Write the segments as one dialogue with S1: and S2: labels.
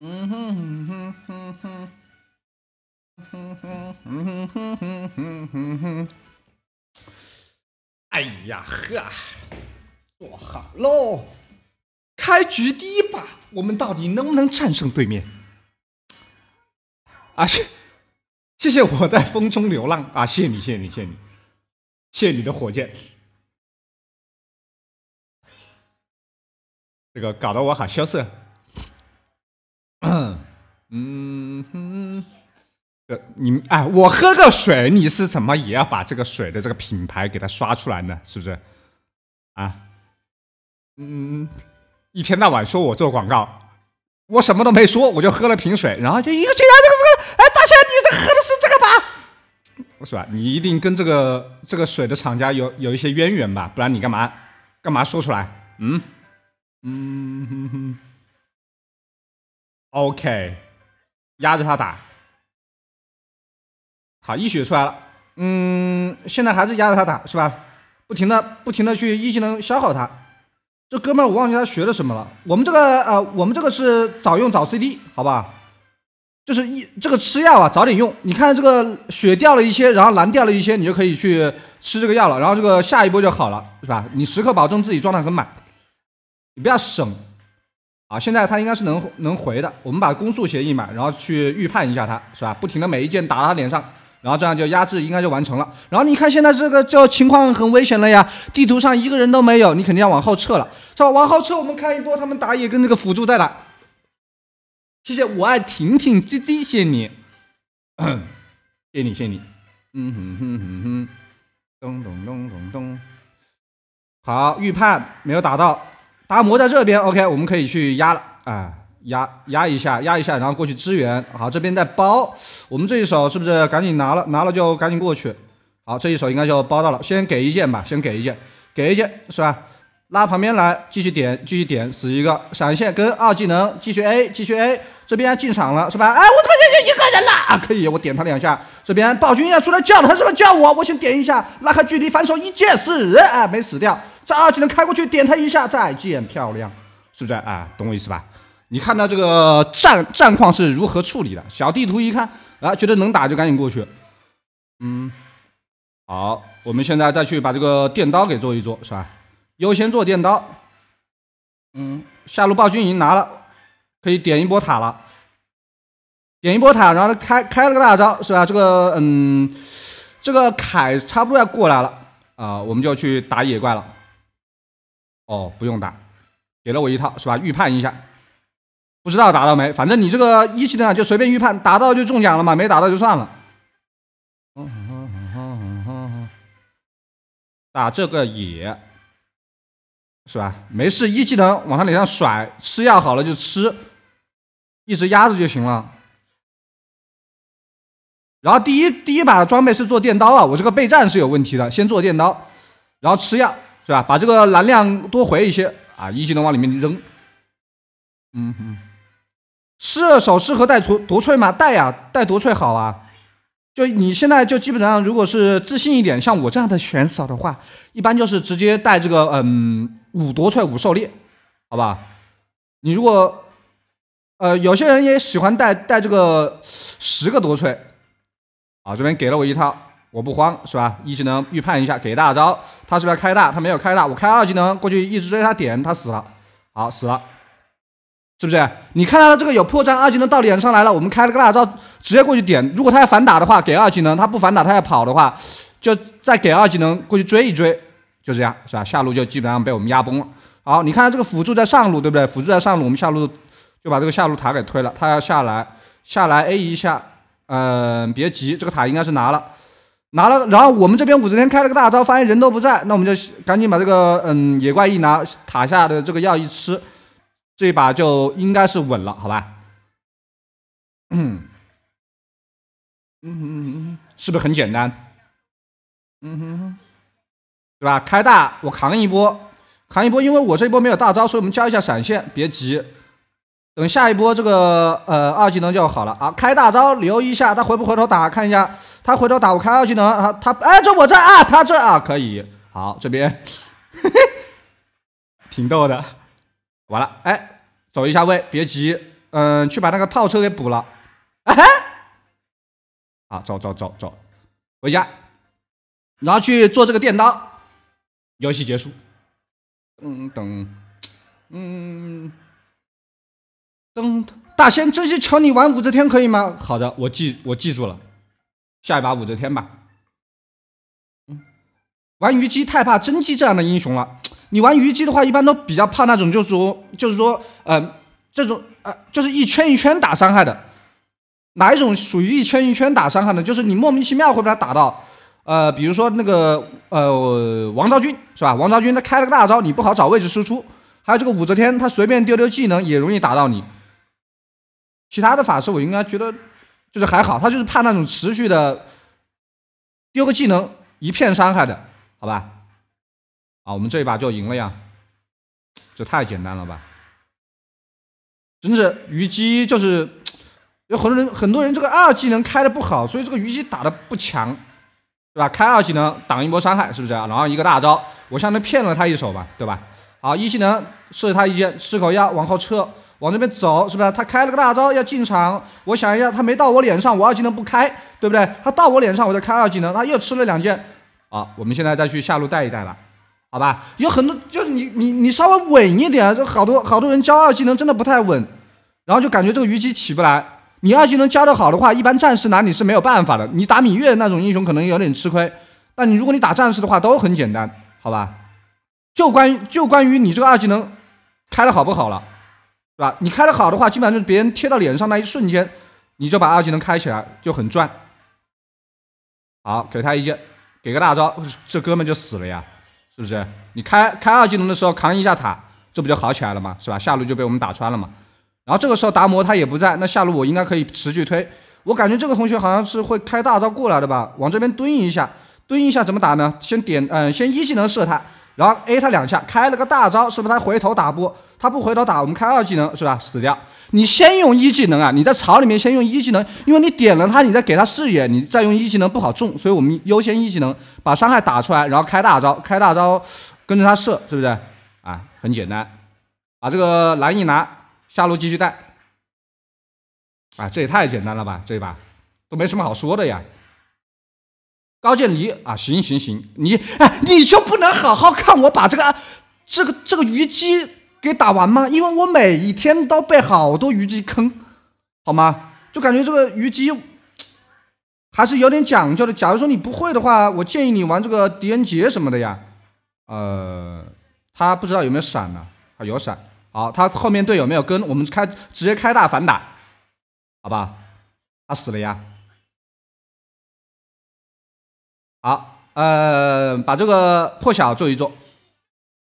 S1: 嗯哼哼哼哼哼哼哼
S2: 哼哼哼哼哼哼！哎呀呵，坐好喽！开局第一把，我们到底能不能战胜对面？啊谢！谢谢我在风中流浪啊！谢谢你，谢谢你，谢你的火箭！
S1: 这个搞得我好羞涩。
S2: 嗯嗯哼，这你哎，我喝个水，你是怎么也要把这个水的这个品牌给它刷出来呢？是不是？啊？嗯，一天到晚说我做广告，我什么都没说，我就喝了瓶水，然后就一个劲啊，这个这个，哎，大仙，你这喝的是这个吧？是吧？你一定跟这个这个水的厂家有有一些渊源吧？不然你干嘛干嘛说出来？嗯
S1: 嗯哼哼。OK，压着他打，
S2: 好，一血出来了。嗯，现在还是压着他打是吧？不停的、不停的去一技能消耗他。这哥们儿，我忘记他学了什么了。我们这个呃，我们这个是早用早 CD，好吧？就是一这个吃药啊，早点用。你看这个血掉了一些，然后蓝掉了一些，你就可以去吃这个药了。然后这个下一波就好了，是吧？你时刻保证自己状态很满，你不要省。啊，现在他应该是能能回的，我们把攻速鞋一买，然后去预判一下他，是吧？不停的每一件打他脸上，然后这样就压制，应该就完成了。然后你看现在这个就情况很危险了呀，地图上一个人都没有，你肯定要往后撤了，是吧？往后撤，我们看一波他们打野跟那个辅助在打。谢谢我爱婷婷鸡鸡，谢你，谢你谢你，嗯哼哼哼哼，咚咚咚咚咚。好，预判没有打到。达摩在这边，OK，我们可以去压了啊，压压一下，压一下，然后过去支援。好，这边在包，我们这一手是不是赶紧拿了？拿了就赶紧过去。好，这一手应该就包到了。先给一件吧，先给一件，给一件是吧？拉旁边来，继续点，继续点，死一个，闪现跟二技能，继续 A，继续 A。这边进场了是吧？哎，我他妈就一个人了啊！可以，我点他两下。这边暴君要出来叫了，他是不是叫我？我先点一下，拉开距离，反手一剑死，哎，没死掉。这二技能开过去，点他一下，再见，漂亮，是不是啊？懂我意思吧？你看他这个战战况是如何处理的？小地图一看啊，觉得能打就赶紧过去。嗯，好，我们现在再去把这个电刀给做一做，是吧？优先做电刀。嗯，下路暴君已经拿了，可以点一波塔了。点一波塔，然后开开了个大招，是吧？这个嗯，这个凯差不多要过来了啊，我们就去打野怪了。哦，不用打，给了我一套是吧？预判一下，不知道打到没，反正你这个一技能就随便预判，打到就中奖了嘛，没打到就算了。打这个野是吧？没事，一技能往他脸上甩，吃药好了就吃，一直压着就行了。然后第一第一把装备是做电刀啊，我这个备战是有问题的，先做电刀，然后吃药。对吧？把这个蓝量多回一些啊！一技能往里面扔。嗯哼，射手适合带夺夺萃吗？带呀，带夺萃好啊。就你现在就基本上，如果是自信一点，像我这样的选手的话，一般就是直接带这个嗯五夺萃五狩猎，好吧？你如果呃有些人也喜欢带带这个十个夺萃，啊，这边给了我一套。我不慌是吧？一技能预判一下，给大招。他是不是要开大？他没有开大，我开二技能过去一直追他点，他死了。好，死了，是不是？你看他的这个有破绽，二技能到脸上来了。我们开了个大招，直接过去点。如果他要反打的话，给二技能；他不反打，他要跑的话，就再给二技能过去追一追。就这样是吧？下路就基本上被我们压崩了。好，你看这个辅助在上路，对不对？辅助在上路，我们下路就把这个下路塔给推了。他要下来，下来 A 一下，嗯，别急，这个塔应该是拿了。拿了，然后我们这边武则天开了个大招，发现人都不在，那我们就赶紧把这个嗯野怪一拿，塔下的这个药一吃，这一把就应该是稳了，好吧？
S1: 嗯嗯嗯嗯，
S2: 是不是很简单？嗯哼，对吧？开大，我扛一波，扛一波，因为我这一波没有大招，所以我们交一下闪现，别急，等下一波这个呃二技能就好了啊！开大招留一下，他回不回头打，看一下。他回头打我，开二技能啊！他哎，这我这啊，他这啊，可以好这边，挺逗的，完了哎，走一下位，别急，嗯，去把那个炮车给补了，哎，好走走走走，回家，然后去做这个电刀，游戏结束，嗯等，嗯等大仙，这次求你玩武则天可以吗？好的，我记我记住了。下一把武则天吧，嗯，玩虞姬太怕甄姬这样的英雄了。你玩虞姬的话，一般都比较怕那种，就是说，就是说，嗯，这种呃，就是一圈一圈打伤害的。哪一种属于一圈一圈打伤害的？就是你莫名其妙会被他打到，呃，比如说那个呃王昭君是吧？王昭君他开了个大招，你不好找位置输出。还有这个武则天，他随便丢丢技能也容易打到你。其他的法师，我应该觉得。就是还好，他就是怕那种持续的丢个技能一片伤害的，好吧？啊，我们这一把就赢了呀，这太简单了吧？真的是虞姬，就是有很多人很多人这个二技能开的不好，所以这个虞姬打的不强，对吧？开二技能挡一波伤害，是不是？然后一个大招，我相当于骗了他一手吧，对吧？好，一技能射他一箭，吃口药往后撤。往这边走是吧？他开了个大招要进场，我想一下，他没到我脸上，我二技能不开，对不对？他到我脸上，我就开二技能，他又吃了两剑。啊，我们现在再去下路带一带吧，好吧？有很多就是你你你稍微稳一点，就好多好多人交二技能真的不太稳，然后就感觉这个虞姬起不来。你二技能加的好的话，一般战士拿你是没有办法的。你打芈月那种英雄可能有点吃亏，但你如果你打战士的话都很简单，好吧？就关就关于你这个二技能开的好不好了。对吧？你开的好的话，基本上就是别人贴到脸上那一瞬间，你就把二技能开起来就很赚。好，给他一剑，给个大招，这哥们就死了呀，是不是？你开开二技能的时候扛一下塔，这不就好起来了吗？是吧？下路就被我们打穿了嘛。然后这个时候达摩他也不在，那下路我应该可以持续推。我感觉这个同学好像是会开大招过来的吧？往这边蹲一下，蹲一下怎么打呢？先点嗯，先一技能射他，然后 A 他两下，开了个大招，是不是他回头打不？他不回头打，我们开二技能是吧？死掉。你先用一技能啊！你在草里面先用一技能，因为你点了他，你再给他视野，你再用一技能不好中，所以我们优先一技能把伤害打出来，然后开大招，开大招跟着他射，是不是？啊，很简单，把这个蓝一拿，下路继续带。啊，这也太简单了吧？这一把都没什么好说的呀。高渐离啊，行行行，你哎，你就不能好好看我把这个这个这个虞姬？给打完吗？因为我每一天都被好多虞姬坑，好吗？就感觉这个虞姬还是有点讲究的。假如说你不会的话，我建议你玩这个狄仁杰什么的呀。呃，他不知道有没有闪呢？他有闪。好，他后面队友没有跟，我们开直接开大反打，好吧？他死了呀。好，呃，把这个破晓做一做，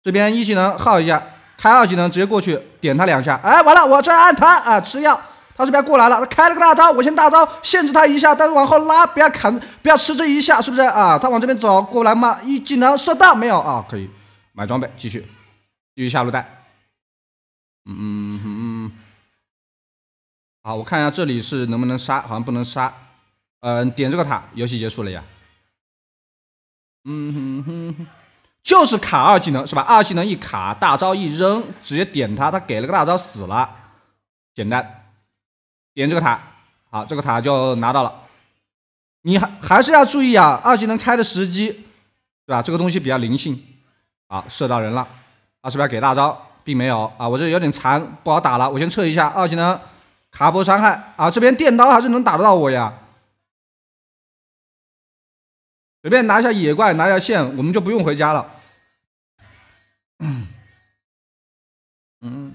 S2: 这边一技能耗一下。开二技能直接过去点他两下，哎，完了，我这按他啊，吃药，他这边过来了，他开了个大招，我先大招限制他一下，但是往后拉，不要砍，不要吃这一下，是不是啊？他往这边走过来嘛，一技能射到没有啊？可以买装备，继续，继续下路带。嗯哼，好，我看一下这里是能不能杀，好像不能杀。嗯，点这个塔，游戏结束了呀。嗯哼哼哼。就是卡二技能是吧？二技能一卡，大招一扔，直接点他，他给了个大招死了，简单，点这个塔，好，这个塔就拿到了。你还还是要注意啊，二技能开的时机，对吧？这个东西比较灵性，啊，射到人了，啊，是不是要给大招？并没有啊，我这有点残，不好打了，我先撤一下。二技能卡波伤害啊，这边电刀还是能打得到我呀。随便拿下野怪，拿下线，我们就不用回家了。嗯，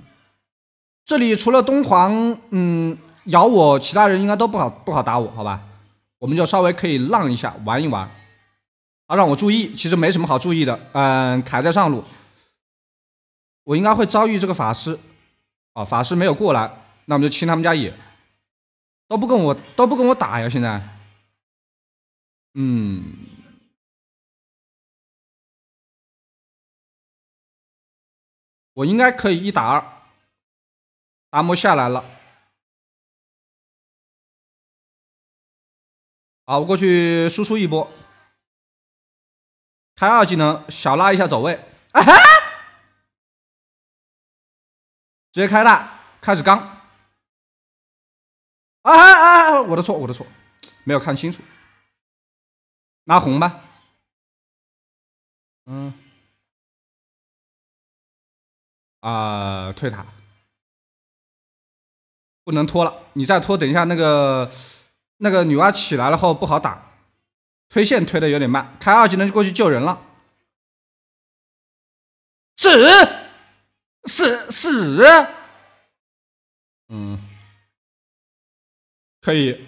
S2: 这里除了东皇，嗯，咬我，其他人应该都不好，不好打我，好吧？我们就稍微可以浪一下，玩一玩。啊，让我注意，其实没什么好注意的。嗯，凯在上路，我应该会遭遇这个法师。啊，法师没有过来，那我们就清他们家野。都不跟我，都不跟我打呀，现在。
S1: 嗯，我应该可以一打二，达摩下来了。好，我过去输出一波，开二技能，小拉一下走位，啊哈，直接开大，开始刚，啊哈啊哈，我的错，我的错，没有看清楚。拿红吧，嗯，啊，退塔，
S2: 不能拖了，你再拖，等一下那个那个女娲起来了后不好打，推线推的有点慢，开二技能就过去救人了，
S1: 死，死死，
S2: 嗯，可以，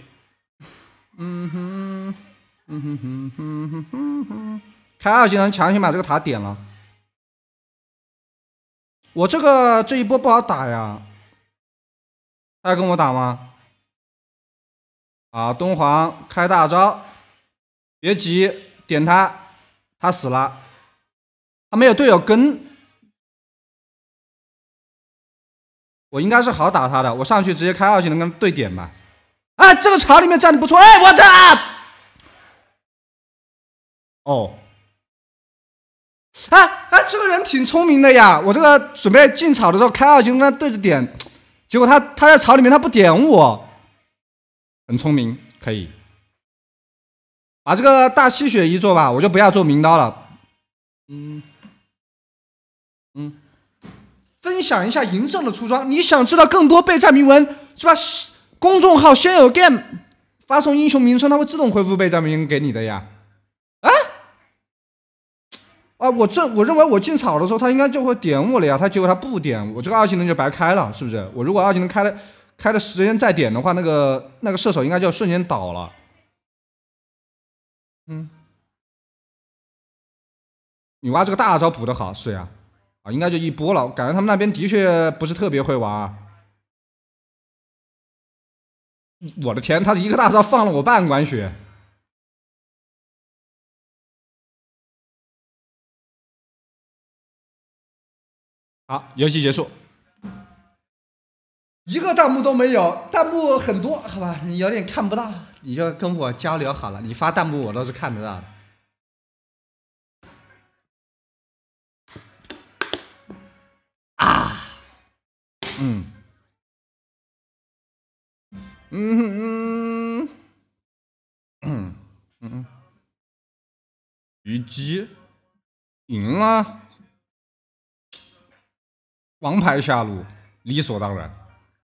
S2: 嗯哼。嗯哼哼哼哼哼哼，开二技能强行把这个塔点了。我这个这一波不好打呀，他要跟我打吗？啊，东皇开大招，别急，点他，他死了，他没有队友跟，我应该是好打他的，我上去直接开二技能跟对点吧。
S1: 哎，这个草里面站的不错，哎，我操！哦，哎哎，这
S2: 个人挺聪明的呀！我这个准备进草的时候开二技能对着点，结果他他在草里面他不点我，很聪明，可以。把这个大吸血一做吧，我就不要做名刀了。嗯嗯，分享一下嬴政的出装，你想知道更多备战铭文是吧？公众号先有 game，发送英雄名称，它会自动回复备战铭文给你的呀。啊，我这我认为我进草的时候，他应该就会点我了呀，他结果他不点我，这个二技能就白开了，是不是？我如果二技能开了，开的时间再点的话，那个那个射手应该就瞬间倒了。
S1: 嗯，女娲这个大招补的好，
S2: 是呀，啊，应该就一波了。感觉他们那边的确不是特别会玩。我的天，他是一个大招放了我半管血。好，游戏结束，一个弹幕都没有，弹幕很多，好吧，你有点看不到，你就跟我交流好了，你发弹幕我都是看得到。
S1: 啊，嗯，嗯嗯嗯，嗯嗯嗯，虞姬赢了。王牌下路，理所当然。